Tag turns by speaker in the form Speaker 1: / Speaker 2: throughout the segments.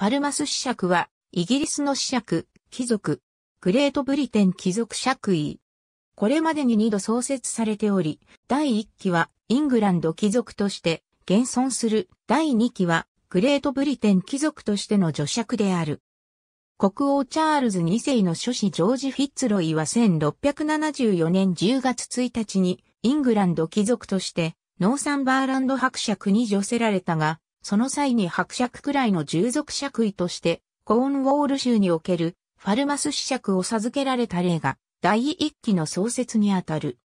Speaker 1: ファルマス子爵は、イギリスの子爵、貴族、グレートブリテン貴族爵位。これまでに2度創設されており、第1期はイングランド貴族として現存する、第2期はグレートブリテン貴族としての女爵である。国王チャールズ2世の諸子ジョージ・フィッツロイは1674年10月1日にイングランド貴族としてノーサンバーランド伯爵に助せられたが、その際に伯爵くらいの従属爵位として、コーンウォール州におけるファルマス子爵を授けられた例が第一期の創設にあたる。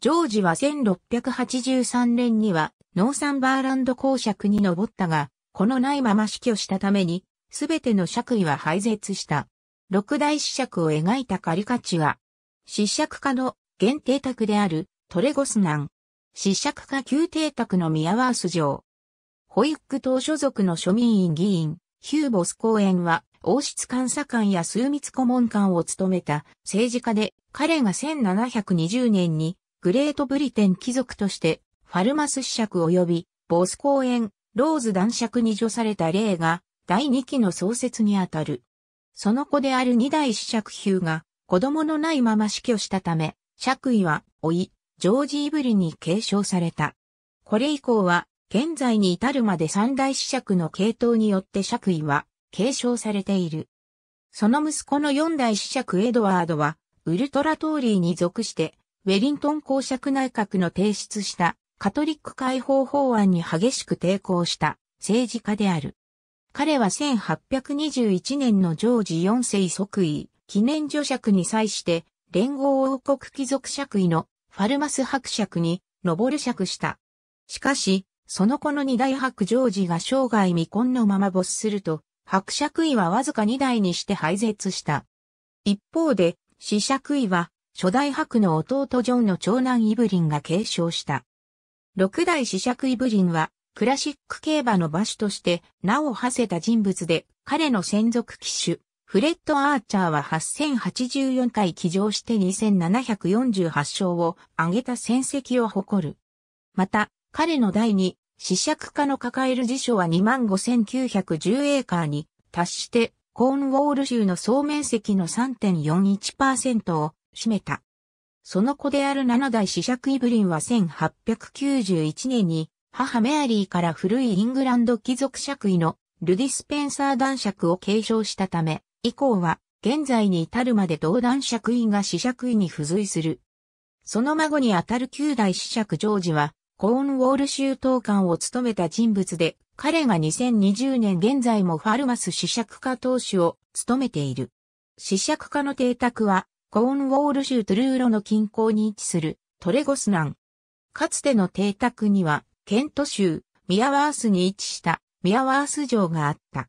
Speaker 1: ジョージは1683年にはノーサンバーランド公爵に上ったが、このないまま死去したために、すべての爵位は廃絶した。六大子爵を描いたカリカチュア。子爵家の原邸宅であるトレゴスナン。子爵家旧邸宅のミアワース城。ホイック党所属の庶民院議員、ヒューボス公園は、王室監査官や枢密顧問官を務めた政治家で、彼が1720年にグレートブリテン貴族としてファルマス子爵及びボス公園、ローズ男爵に除された例が第2期の創設にあたる。その子である二代子爵ヒューが子供のないまま死去したため、爵位は、老い、ジョージ・イブリに継承された。これ以降は、現在に至るまで三大子爵の系統によって爵位は継承されている。その息子の四大子爵エドワードは、ウルトラトーリーに属して、ウェリントン公爵内閣の提出したカトリック解放法案に激しく抵抗した政治家である。彼は1821年のジョージ4世即位、記念女爵に際して連合王国貴族爵位のファルマス伯爵に上る爵した。しかし、その子の二代白ジョージが生涯未婚のまま没すると、白爵位はわずか二代にして廃絶した。一方で、死爵位は、初代白の弟ジョンの長男イブリンが継承した。六代死爵イブリンは、クラシック競馬の馬主として名を馳せた人物で、彼の専属騎手、フレッド・アーチャーは8084回騎乗して2748勝を挙げた戦績を誇る。また、彼の第二、試釈家の抱える辞書は25,910エーカーに達して、コーンウォール州の総面積の3.41%を占めた。その子である七代子爵イブリンは1891年に母メアリーから古いイングランド貴族爵位のルディスペンサー男爵を継承したため、以降は現在に至るまで同男爵位が子爵位に付随する。その孫にあたる九代子爵ジョージはコーンウォール州党官を務めた人物で、彼が2020年現在もファルマス試釈家党首を務めている。試釈家の邸宅は、コーンウォール州トゥルーロの近郊に位置するトレゴスナン。かつての邸宅には、ケント州、ミアワースに位置したミアワース城があった。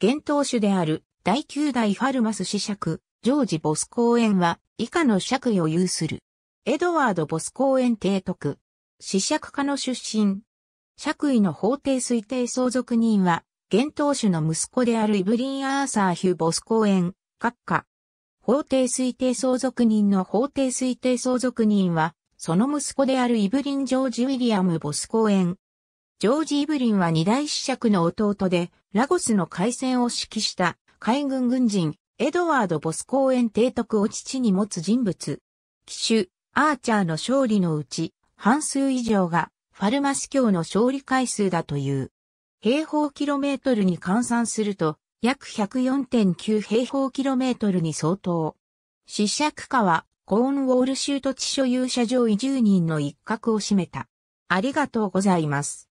Speaker 1: 現当主である第9代ファルマス試釈、ジョージ・ボス公園は以下の釈位を有する。エドワード・ボス公園提督、死釈家の出身。爵位の法定推定相続人は、現当主の息子であるイブリン・アーサー・ヒュ・ボス公園、閣下。法定推定相続人の法定推定相続人は、その息子であるイブリン・ジョージ・ウィリアム・ボス公園。ジョージ・イブリンは二大子爵の弟で、ラゴスの海戦を指揮した海軍軍人、エドワード・ボス公園提督を父に持つ人物。騎手、アーチャーの勝利のうち、半数以上がファルマス教の勝利回数だという。平方キロメートルに換算すると、約104.9平方キロメートルに相当。失者下は、コーンウォール州土地所有者上位10人の一角を占めた。ありがとうございます。